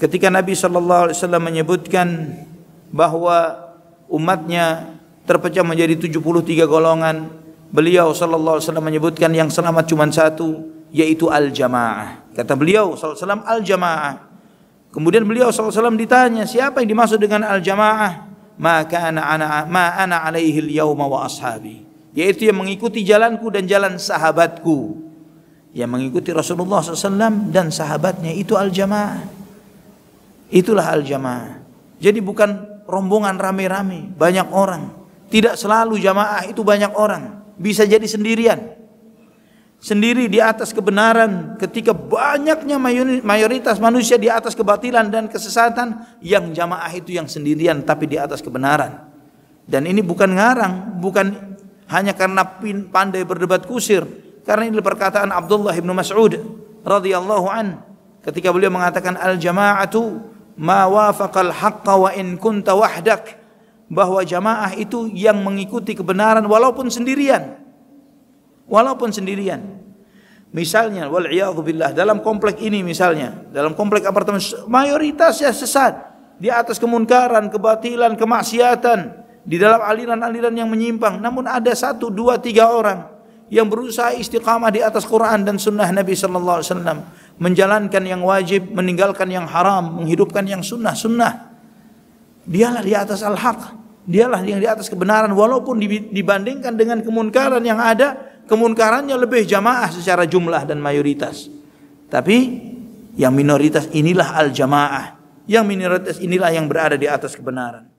ketika Nabi sallallahu alaihi wasallam menyebutkan bahwa umatnya terpecah menjadi 73 golongan, beliau sallallahu alaihi wasallam menyebutkan yang selamat cuma satu yaitu al-jamaah. Kata beliau sallallahu alaihi wasallam al-jamaah. Kemudian beliau sallallahu alaihi wasallam ditanya, siapa yang dimaksud dengan al-jamaah? Maka ana ana ma ana alaihi al-yauma wa ashabi. Yaitu yang mengikuti jalanku dan jalan sahabatku. Yang mengikuti Rasulullah SAW dan sahabatnya itu al-jamaah. Itulah al-jamaah. Jadi bukan rombongan rame-rame, banyak orang. Tidak selalu jamaah itu banyak orang. Bisa jadi sendirian. Sendiri di atas kebenaran ketika banyaknya mayoritas manusia di atas kebatilan dan kesesatan yang jamaah itu yang sendirian tapi di atas kebenaran. Dan ini bukan ngarang, bukan hanya karena pandai berdebat kusir, karena ini perkataan Abdullah ibnu Mas'ud radhiyallahu an ketika beliau mengatakan al jamaatu ma wafaqal haqqa wa in kunta wahdak bahwa jamaah itu yang mengikuti kebenaran walaupun sendirian walaupun sendirian misalnya wal billah dalam komplek ini misalnya dalam komplek apartemen mayoritas ya sesat di atas kemunkaran kebatilan kemaksiatan di dalam aliran-aliran yang menyimpang namun ada satu dua tiga orang yang berusaha istiqamah di atas Quran dan Sunnah Nabi Sallallahu Alaihi Wasallam menjalankan yang wajib, meninggalkan yang haram, menghidupkan yang sunnah, sunnah. Dialah di atas al-haq, dialah yang di atas kebenaran walaupun dibandingkan dengan kemunkaran yang ada, kemunkarannya lebih jamaah secara jumlah dan mayoritas. Tapi yang minoritas inilah al-jamaah, yang minoritas inilah yang berada di atas kebenaran.